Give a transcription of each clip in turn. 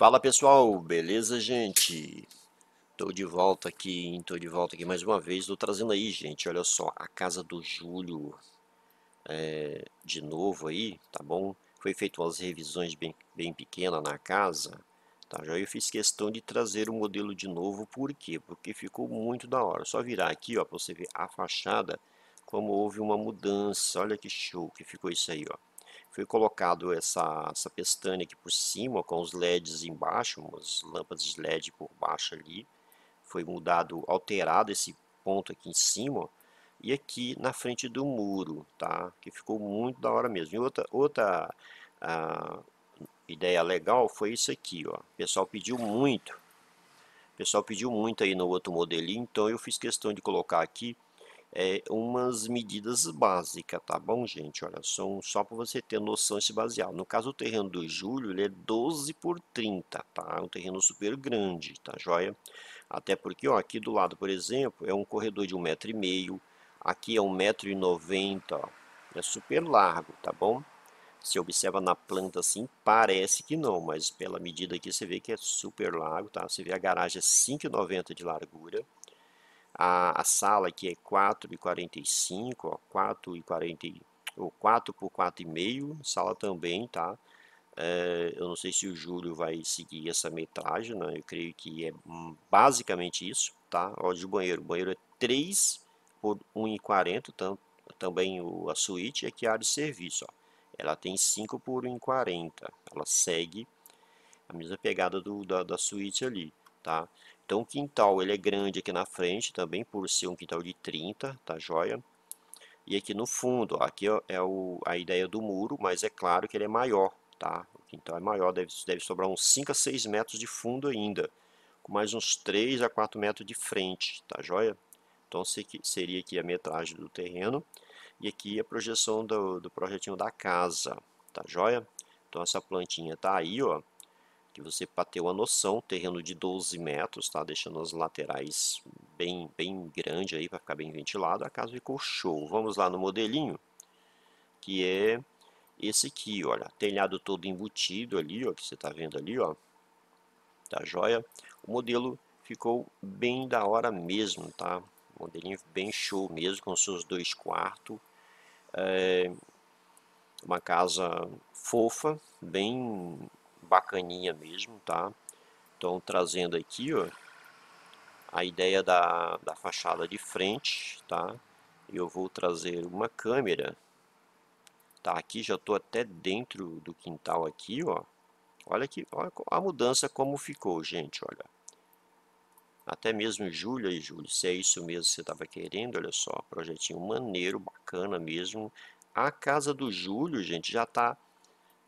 Fala pessoal, beleza gente? Tô de volta aqui, tô de volta aqui mais uma vez, tô trazendo aí gente, olha só, a casa do Júlio é, de novo aí, tá bom? Foi feito umas revisões bem, bem pequenas na casa, tá? Já eu fiz questão de trazer o modelo de novo, por quê? Porque ficou muito da hora, só virar aqui ó, pra você ver a fachada, como houve uma mudança, olha que show que ficou isso aí ó foi colocado essa, essa pestana aqui por cima, com os LEDs embaixo, umas lâmpadas de LED por baixo ali. Foi mudado, alterado esse ponto aqui em cima e aqui na frente do muro, tá? Que ficou muito da hora mesmo. E outra, outra ah, ideia legal foi isso aqui, ó. O pessoal pediu muito. O pessoal pediu muito aí no outro modelinho, então eu fiz questão de colocar aqui é, umas medidas básicas, tá bom, gente? Olha, são só para você ter noção de se basear. No caso, o terreno do Júlio, ele é 12 por 30, tá? É um terreno super grande, tá joia? Até porque, ó, aqui do lado, por exemplo, é um corredor de 1,5m, aqui é 1,90m, ó. É super largo, tá bom? Se observa na planta assim, parece que não, mas pela medida aqui você vê que é super largo, tá? Você vê a garagem é 5,90 de largura a, a sala aqui é 4,45, ó, 4,40, ou 4 por 4 e meio sala também, tá? É, eu não sei se o Júlio vai seguir essa metragem, né? Eu creio que é basicamente isso, tá? Ó, de banheiro, o banheiro é 3 por 1 1,40, tam, também o, a suíte, e aqui a área de serviço, ó. Ela tem 5 por 1 40 ela segue a mesma pegada do, da, da suíte ali, tá? Então o quintal ele é grande aqui na frente também, por ser um quintal de 30, tá joia? E aqui no fundo, ó, aqui ó, é o, a ideia do muro, mas é claro que ele é maior, tá? O quintal é maior, deve, deve sobrar uns 5 a 6 metros de fundo ainda, com mais uns 3 a 4 metros de frente, tá joia? Então seria aqui a metragem do terreno e aqui a projeção do, do projetinho da casa, tá joia? Então essa plantinha tá aí, ó, Aqui você bateu a noção, terreno de 12 metros, tá? Deixando as laterais bem, bem grande aí para ficar bem ventilado. A casa ficou show. Vamos lá no modelinho, que é esse aqui, olha. Telhado todo embutido ali, ó, que você está vendo ali, ó. Tá joia? O modelo ficou bem da hora mesmo, tá? Modelinho bem show mesmo, com seus dois quartos. É uma casa fofa, bem bacaninha mesmo, tá? Então, trazendo aqui, ó, a ideia da, da fachada de frente, tá? Eu vou trazer uma câmera, tá? Aqui já estou até dentro do quintal aqui, ó. Olha aqui, olha a mudança como ficou, gente, olha. Até mesmo Júlia e Júlio, se é isso mesmo que você estava querendo, olha só, projetinho maneiro, bacana mesmo. A casa do Júlio, gente, já está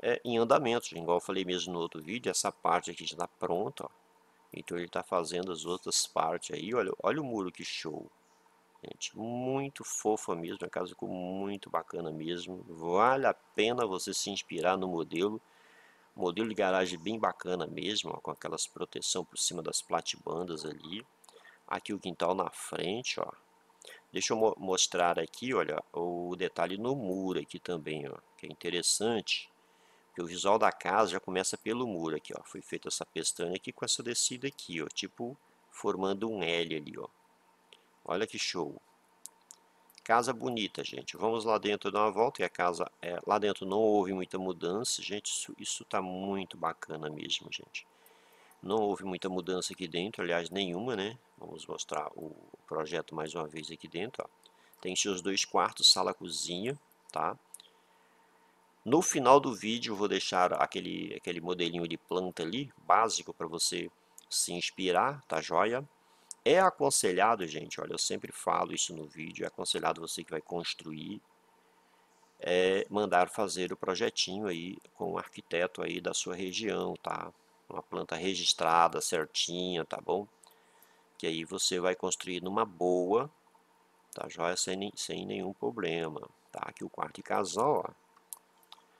é, em andamento. Né? Igual eu falei mesmo no outro vídeo, essa parte aqui já está pronta. Então ele está fazendo as outras partes aí. Olha, olha o muro que show. Gente, muito fofa mesmo. A casa ficou muito bacana mesmo. Vale a pena você se inspirar no modelo. Modelo de garagem bem bacana mesmo, ó, com aquelas proteção por cima das platibandas ali. Aqui o quintal na frente, ó. Deixa eu mostrar aqui, olha, o detalhe no muro aqui também, ó, que é interessante. Porque o visual da casa já começa pelo muro aqui, ó. Foi feita essa pestana aqui com essa descida aqui, ó. Tipo, formando um L ali, ó. Olha que show. Casa bonita, gente. Vamos lá dentro dar uma volta. E a casa, é, lá dentro não houve muita mudança, gente. Isso, isso tá muito bacana mesmo, gente. Não houve muita mudança aqui dentro, aliás, nenhuma, né? Vamos mostrar o projeto mais uma vez aqui dentro, ó. Tem seus dois quartos, sala, cozinha, tá? No final do vídeo vou deixar aquele, aquele modelinho de planta ali, básico para você se inspirar, tá joia? É aconselhado, gente, olha, eu sempre falo isso no vídeo, é aconselhado você que vai construir, é mandar fazer o projetinho aí com o arquiteto aí da sua região, tá? Uma planta registrada, certinha, tá bom? Que aí você vai construir numa boa, tá joia? Sem, sem nenhum problema, tá? Aqui o quarto e casal, ó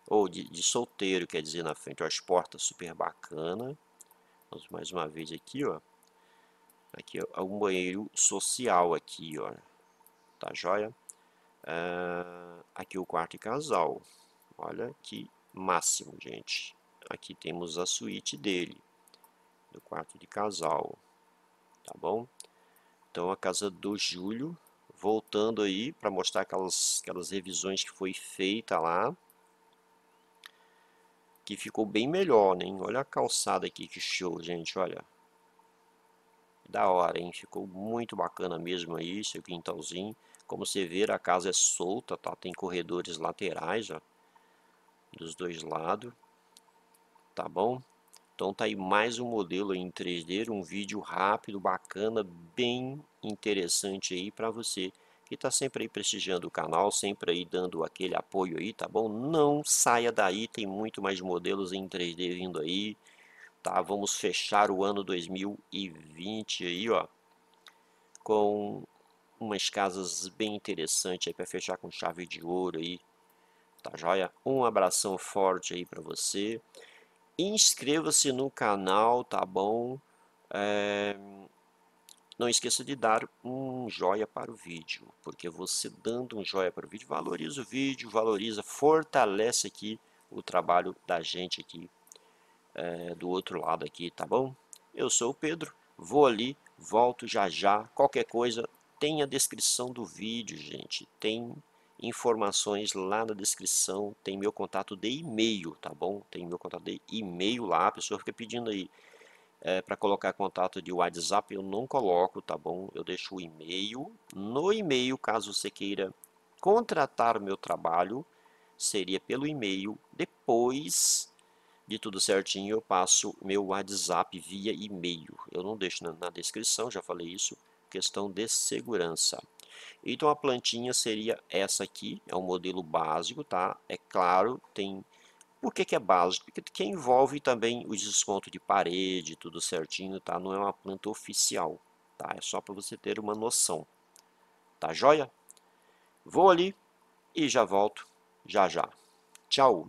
ou de, de solteiro, quer dizer, na frente. Ó, as portas super bacana. Vamos mais uma vez aqui, ó. Aqui é um banheiro social aqui, ó. Tá joia? Uh, aqui o quarto e casal. Olha que máximo, gente. Aqui temos a suíte dele, do quarto de casal. Tá bom? Então, a casa do Júlio, voltando aí para mostrar aquelas, aquelas revisões que foi feita lá aqui ficou bem melhor, né? Olha a calçada aqui, que show, gente, olha. Da hora, hein? Ficou muito bacana mesmo aí, seu quintalzinho. Como você vê, a casa é solta, tá? Tem corredores laterais, ó. Dos dois lados. Tá bom? Então tá aí mais um modelo em 3D, um vídeo rápido, bacana, bem interessante aí para você que está sempre aí prestigiando o canal, sempre aí dando aquele apoio aí, tá bom? Não saia daí, tem muito mais modelos em 3D vindo aí, tá? Vamos fechar o ano 2020 aí, ó, com umas casas bem interessantes aí para fechar com chave de ouro aí, tá joia? Um abração forte aí para você. Inscreva-se no canal, tá bom? É... Não esqueça de dar um joia para o vídeo, porque você dando um joia para o vídeo, valoriza o vídeo, valoriza, fortalece aqui o trabalho da gente aqui é, do outro lado aqui, tá bom? Eu sou o Pedro, vou ali, volto já já, qualquer coisa tem a descrição do vídeo, gente, tem informações lá na descrição, tem meu contato de e-mail, tá bom? Tem meu contato de e-mail lá, a pessoa fica pedindo aí, é, eh, para colocar contato de WhatsApp eu não coloco, tá bom? Eu deixo o e-mail. No e-mail, caso você queira contratar o meu trabalho, seria pelo e-mail. Depois de tudo certinho, eu passo meu WhatsApp via e-mail. Eu não deixo na, na descrição, já falei isso, questão de segurança. Então a plantinha seria essa aqui, é um modelo básico, tá? É claro, tem por que, que é básico? Porque, que envolve também o desconto de parede, tudo certinho, tá? Não é uma planta oficial, tá? É só para você ter uma noção, tá joia? Vou ali e já volto já já. Tchau!